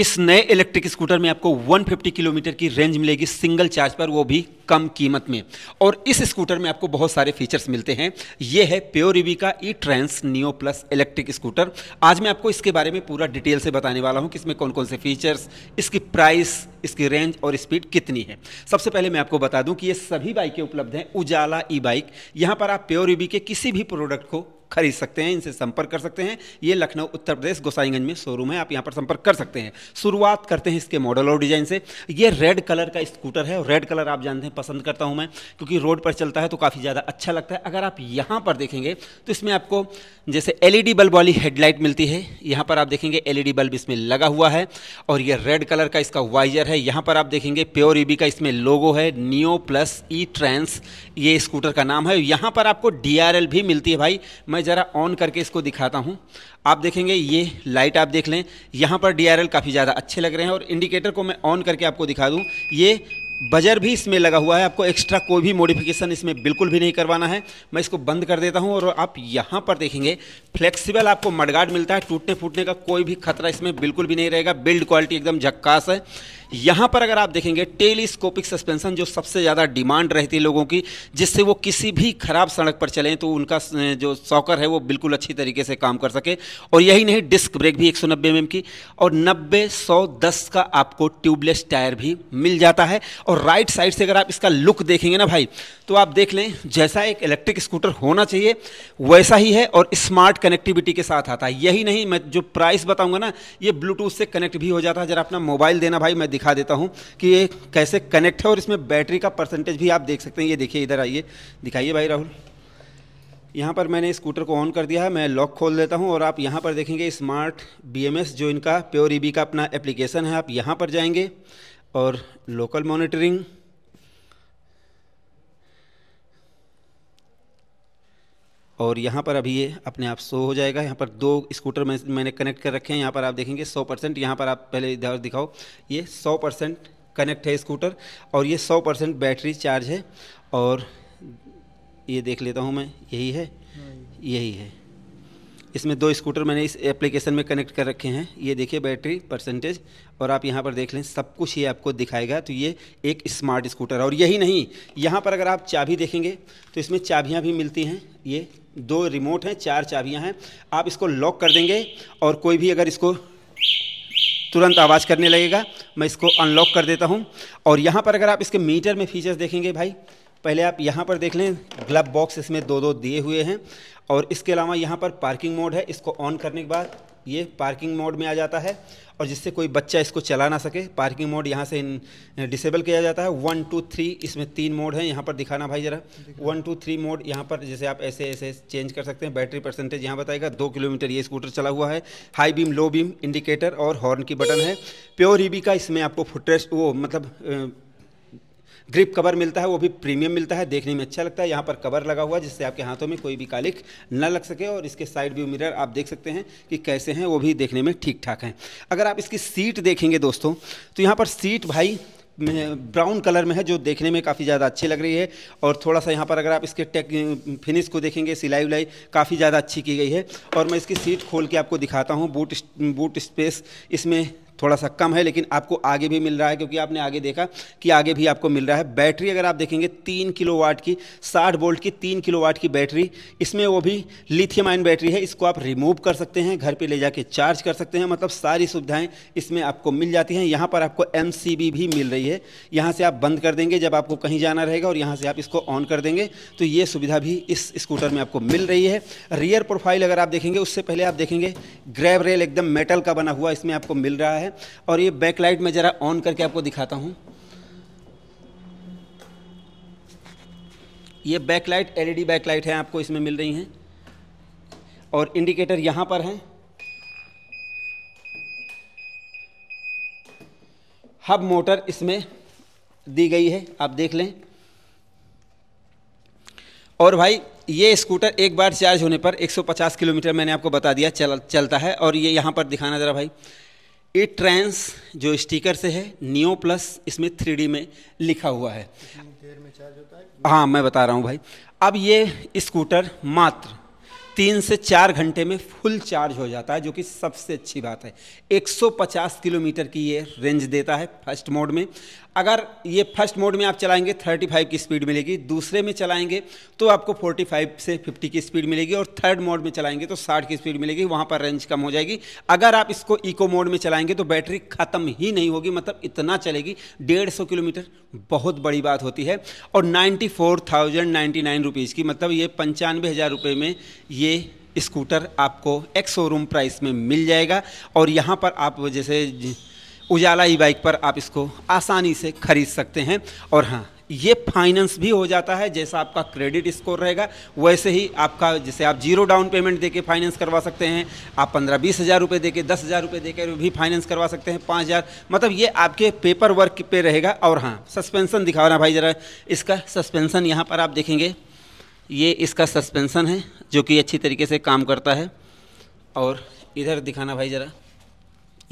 इस नए electric scooter में आपको 150 किलोमीटर की रेंज मिलेगी सिंगल चार्ज पर वो भी कम कीमत में और इस स्कूटर में आपको बहुत सारे फीचर्स मिलते हैं ये है प्योर ईवी e का E Trance Neo Plus electric scooter आज मैं आपको इसके बारे में पूरा डिटेल से बताने वाला हूँ कि इसमें कौन कौन से फीचर्स इसकी प्राइस इसकी रेंज और स्पीड कितनी है सबसे पहले मैं आपको बता दूं कि ये सभी बाइकें उपलब्ध हैं उजाला ई बाइक यहाँ पर आप प्योर ईवी e के किसी भी प्रोडक्ट को खरीद सकते हैं इनसे संपर्क कर सकते हैं ये लखनऊ उत्तर प्रदेश गोसाईगंज में शोरूम है आप यहाँ पर संपर्क कर सकते हैं शुरुआत करते हैं इसके मॉडल और डिज़ाइन से ये रेड कलर का स्कूटर है और रेड कलर आप जानते हैं पसंद करता हूँ मैं क्योंकि रोड पर चलता है तो काफ़ी ज़्यादा अच्छा लगता है अगर आप यहाँ पर देखेंगे तो इसमें आपको जैसे एल बल्ब वाली हेडलाइट मिलती है यहाँ पर आप देखेंगे एल बल्ब इसमें लगा हुआ है और ये रेड कलर का इसका वाइजर है यहाँ पर आप देखेंगे प्योर ईबी का इसमें लोगो है नियो प्लस ई ट्रेंस ये स्कूटर का नाम है यहाँ पर आपको डी भी मिलती है भाई मैं मैं ज़रा ऑन करके इसको दिखाता हूँ आप देखेंगे ये लाइट आप देख लें यहाँ पर डी काफ़ी ज़्यादा अच्छे लग रहे हैं और इंडिकेटर को मैं ऑन करके आपको दिखा दूँ ये बजर भी इसमें लगा हुआ है आपको एक्स्ट्रा कोई भी मॉडिफिकेशन इसमें बिल्कुल भी नहीं करवाना है मैं इसको बंद कर देता हूं और आप यहां पर देखेंगे फ्लेक्सिबल आपको मडगार्ड मिलता है टूटने फूटने का कोई भी खतरा इसमें बिल्कुल भी नहीं रहेगा बिल्ड क्वालिटी एकदम झक्कास है यहाँ पर अगर आप देखेंगे टेलीस्कोपिक सस्पेंशन जो सबसे ज़्यादा डिमांड रहती है लोगों की जिससे वो किसी भी खराब सड़क पर चलें तो उनका जो सॉकर है वो बिल्कुल अच्छी तरीके से काम कर सके और यही नहीं डिस्क ब्रेक भी 190 एम mm की और 90 दस का आपको ट्यूबलेस टायर भी मिल जाता है और राइट साइड से अगर आप इसका लुक देखेंगे ना भाई तो आप देख लें जैसा एक इलेक्ट्रिक स्कूटर होना चाहिए वैसा ही है और स्मार्ट कनेक्टिविटी के साथ आता है यही नहीं मैं जो प्राइस बताऊंगा ना ये ब्लूटूथ से कनेक्ट भी हो जाता है जरा अपना मोबाइल देना भाई मैं दिखा देता हूँ कि ये कैसे कनेक्ट है और इसमें बैटरी का परसेंटेज भी आप देख सकते हैं ये देखिए इधर आइए दिखाइए भाई राहुल यहाँ पर मैंने स्कूटर को ऑन कर दिया है मैं लॉक खोल देता हूँ और आप यहाँ पर देखेंगे स्मार्ट बीएमएस जो इनका प्योर ईबी e का अपना एप्लीकेशन है आप यहाँ पर जाएंगे और लोकल मॉनिटरिंग और यहाँ पर अभी ये अपने आप शो हो जाएगा यहाँ पर दो स्कूटर में मैंने कनेक्ट कर रखे हैं यहाँ पर आप देखेंगे सौ परसेंट यहाँ पर आप पहले इधर दिखाओ ये सौ परसेंट कनेक्ट है स्कूटर और ये सौ परसेंट बैटरी चार्ज है और ये देख लेता हूँ मैं यही है यही है इसमें दो स्कूटर मैंने इस एप्लीकेशन में कनेक्ट कर रखे हैं ये देखिए बैटरी परसेंटेज और आप यहाँ पर देख लें सब कुछ ये आपको दिखाएगा तो ये एक स्मार्ट स्कूटर है और यही नहीं यहाँ पर अगर आप चाबी देखेंगे तो इसमें चाबियाँ भी मिलती हैं ये दो रिमोट हैं चार चाबियां हैं आप इसको लॉक कर देंगे और कोई भी अगर इसको तुरंत आवाज़ करने लगेगा मैं इसको अनलॉक कर देता हूं और यहां पर अगर आप इसके मीटर में फीचर्स देखेंगे भाई पहले आप यहाँ पर देख लें ग्लब बॉक्स इसमें दो दो दिए हुए हैं और इसके अलावा यहाँ पर पार्किंग मोड है इसको ऑन करने के बाद ये पार्किंग मोड में आ जाता है और जिससे कोई बच्चा इसको चला ना सके पार्किंग मोड यहाँ से डिसेबल किया जाता है वन टू थ्री इसमें तीन मोड हैं यहाँ पर दिखाना भाई ज़रा वन टू थ्री मोड यहाँ पर जैसे आप ऐसे ऐसे चेंज कर सकते हैं बैटरी परसेंटेज यहाँ बताएगा दो किलोमीटर ये स्कूटर चला हुआ है high beam low beam indicator और हॉर्न की बटन है प्योर ईबी का इसमें आपको फुटरेस्ट वो मतलब ग्रिप कवर मिलता है वो भी प्रीमियम मिलता है देखने में अच्छा लगता है यहाँ पर कवर लगा हुआ है जिससे आपके हाथों में कोई भी कालिक न लग सके और इसके साइड व्यू मिरर आप देख सकते हैं कि कैसे हैं वो भी देखने में ठीक ठाक हैं अगर आप इसकी सीट देखेंगे दोस्तों तो यहाँ पर सीट भाई ब्राउन कलर में है जो देखने में काफ़ी ज़्यादा अच्छी लग रही है और थोड़ा सा यहाँ पर अगर आप इसके टेक फिनिश को देखेंगे सिलाई उलाई काफ़ी ज़्यादा अच्छी की गई है और मैं इसकी सीट खोल के आपको दिखाता हूँ बूट बूट स्पेस इसमें थोड़ा सा कम है लेकिन आपको आगे भी मिल रहा है क्योंकि आपने आगे देखा कि आगे भी आपको मिल रहा है बैटरी अगर आप देखेंगे तीन वाट की साठ वोल्ट की तीन वाट की बैटरी इसमें वो भी लिथियम आयन बैटरी है इसको आप रिमूव कर सकते हैं घर पर ले जाके चार्ज कर सकते हैं मतलब सारी सुविधाएँ इसमें आपको मिल जाती हैं यहाँ पर आपको एम भी मिल रही है यहाँ से आप बंद कर देंगे जब आपको कहीं जाना रहेगा और यहाँ से आप इसको ऑन कर देंगे तो ये सुविधा भी इस स्कूटर में आपको मिल रही है रियर प्रोफाइल अगर आप देखेंगे उससे पहले आप देखेंगे ग्रैब रेल एकदम मेटल का बना हुआ इसमें आपको मिल रहा है है और ये बैकलाइट में ज़रा ऑन करके आपको दिखाता हूँ ये बैकलाइट एलईडी बैकलाइट है आपको इसमें मिल रही हैं और इंडिकेटर यहाँ पर हैं हब मोटर इसमें दी गई है आप देख लें और भाई ये स्कूटर एक बार चार्ज होने पर 150 किलोमीटर मैंने आपको बता दिया चल चलता है और ये यहाँ पर दिखाना ज़रा भाई ए ट्रांस जो स्टिकर से है नियो प्लस इसमें थ्री में लिखा हुआ है हाँ मैं बता रहा हूँ भाई अब ये स्कूटर मात्र तीन से चार घंटे में फुल चार्ज हो जाता है जो कि सबसे अच्छी बात है 150 किलोमीटर की ये रेंज देता है फर्स्ट मोड में अगर ये फर्स्ट मोड में आप चलाएंगे 35 की स्पीड मिलेगी दूसरे में चलाएंगे तो आपको 45 से 50 की स्पीड मिलेगी और थर्ड मोड में चलाएंगे तो 60 की स्पीड मिलेगी वहाँ पर रेंज कम हो जाएगी अगर आप इसको इको मोड में चलाएंगे तो बैटरी ख़त्म ही नहीं होगी मतलब इतना चलेगी डेढ़ किलोमीटर बहुत बड़ी बात होती है और नाइन्टी फोर की मतलब ये पंचानवे हजार में ये स्कूटर आपको एक्स शोरूम प्राइस में मिल जाएगा और यहाँ पर आप जैसे उजाला ई बाइक पर आप इसको आसानी से खरीद सकते हैं और हाँ ये फाइनेंस भी हो जाता है जैसा आपका क्रेडिट स्कोर रहेगा वैसे ही आपका जैसे आप जीरो डाउन पेमेंट देके फाइनेंस करवा सकते हैं आप पंद्रह बीस हज़ार रुपये दे के दस हज़ार रुपये दे भी फाइनेंस करवा सकते हैं पाँच हज़ार मतलब ये आपके पेपर वर्क पे रहेगा और हाँ सस्पेंसन दिखा रहा भाई ज़रा इसका सस्पेंसन यहाँ पर आप देखेंगे ये इसका सस्पेंसन है जो कि अच्छी तरीके से काम करता है और इधर दिखाना भाई ज़रा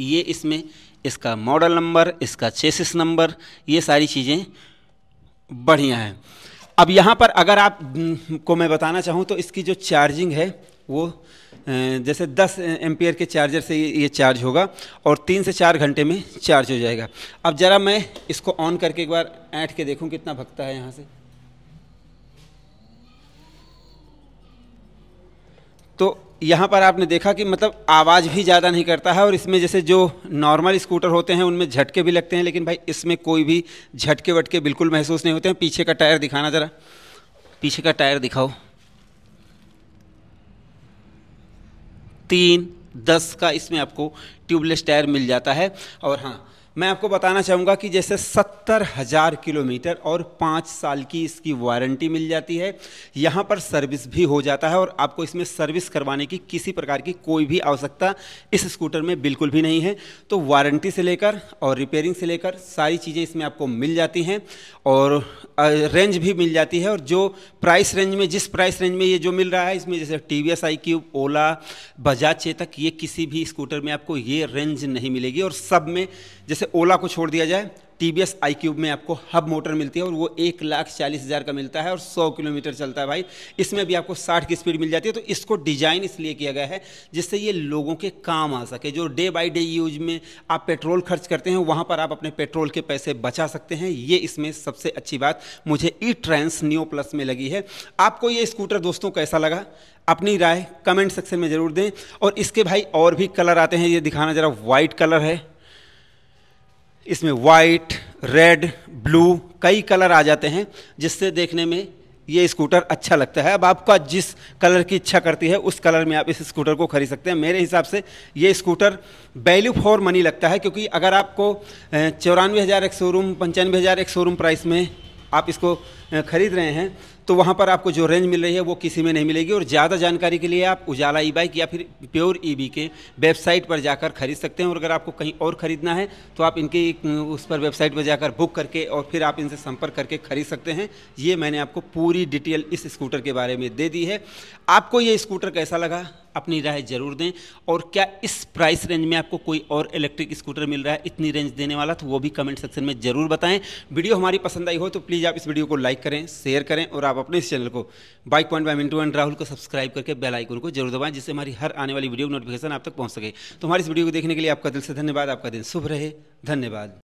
ये इसमें इसका मॉडल नंबर इसका चेसिस नंबर ये सारी चीज़ें बढ़िया हैं अब यहाँ पर अगर आप हम्म, को मैं बताना चाहूँ तो इसकी जो चार्जिंग है वो जैसे 10 एम्पियर के चार्जर से ये चार्ज होगा और तीन से चार घंटे में चार्ज हो जाएगा अब ज़रा मैं इसको ऑन करके एक बार ऐठ के देखूँ कितना भगता है यहाँ से तो यहाँ पर आपने देखा कि मतलब आवाज़ भी ज़्यादा नहीं करता है और इसमें जैसे जो नॉर्मल स्कूटर होते हैं उनमें झटके भी लगते हैं लेकिन भाई इसमें कोई भी झटके वटके बिल्कुल महसूस नहीं होते हैं पीछे का टायर दिखाना ज़रा पीछे का टायर दिखाओ तीन दस का इसमें आपको ट्यूबलेस टायर मिल जाता है और हाँ मैं आपको बताना चाहूँगा कि जैसे सत्तर हज़ार किलोमीटर और पाँच साल की इसकी वारंटी मिल जाती है यहाँ पर सर्विस भी हो जाता है और आपको इसमें सर्विस करवाने की किसी प्रकार की कोई भी आवश्यकता इस स्कूटर में बिल्कुल भी नहीं है तो वारंटी से लेकर और रिपेयरिंग से लेकर सारी चीज़ें इसमें आपको मिल जाती हैं और रेंज भी मिल जाती है और जो प्राइस रेंज में जिस प्राइस रेंज में ये जो मिल रहा है इसमें जैसे T V S iQube Ola Bajaj Chetak ये किसी भी स्कूटर में आपको ये रेंज नहीं मिलेगी और सब में जैसे ओला को छोड़ दिया जाए T V S iQube में आपको हब मोटर मिलती है और वो एक लाख चालीस हज़ार का मिलता है और सौ किलोमीटर चलता है भाई इसमें भी आपको साठ की स्पीड मिल जाती है तो इसको डिजाइन इसलिए किया गया है जिससे ये लोगों के काम आ सके जो डे बाई डे यूज में आप पेट्रोल खर्च करते हैं वहाँ पर आप अपने पेट्रोल के पैसे बचा सकते हैं ये इसमें सबसे अच्छी बात मुझे ई ट्रेंस न्यू प्लस में लगी है आपको ये स्कूटर दोस्तों कैसा लगा अपनी राय कमेंट सेक्शन में ज़रूर दें और इसके भाई और भी कलर आते हैं ये दिखाना ज़रा वाइट कलर है इसमें वाइट रेड ब्लू कई कलर आ जाते हैं जिससे देखने में ये स्कूटर अच्छा लगता है अब आपका जिस कलर की इच्छा करती है उस कलर में आप इस स्कूटर को खरीद सकते हैं मेरे हिसाब से ये स्कूटर वैल्यू फॉर मनी लगता है क्योंकि अगर आपको चौरानवे हज़ार एक शोरूम पंचानवे हज़ार एक शोरूम प्राइस में आप इसको खरीद रहे हैं तो वहाँ पर आपको जो रेंज मिल रही है वो किसी में नहीं मिलेगी और ज़्यादा जानकारी के लिए आप उजाला ई बाइक या फिर प्योर ई बी के वेबसाइट पर जाकर खरीद सकते हैं और अगर आपको कहीं और ख़रीदना है तो आप इनकी उस पर वेबसाइट पर जाकर बुक करके और फिर आप इनसे संपर्क करके खरीद सकते हैं ये मैंने आपको पूरी डिटेल इस स्कूटर के बारे में दे दी है आपको ये स्कूटर कैसा लगा अपनी राय जरूर दें और क्या इस प्राइस रेंज में आपको कोई और इलेक्ट्रिक स्कूटर मिल रहा है इतनी रेंज देने वाला तो वो भी कमेंट सेक्शन में ज़रूर बताएं वीडियो हमारी पसंद आई हो तो प्लीज़ आप इस वीडियो को लाइक लाइक करें शेयर करें और आप अपने इस चैनल को bike point by Mintu and Rahul को सब्सक्राइब करके बेल आइकन को जरूर दबाएं जिससे हमारी हर आने वाली वीडियो नोटिफिकेशन आप तक पहुंच सके तो हमारी इस वीडियो को देखने के लिए आपका दिल से धन्यवाद आपका दिन शुभ रहे धन्यवाद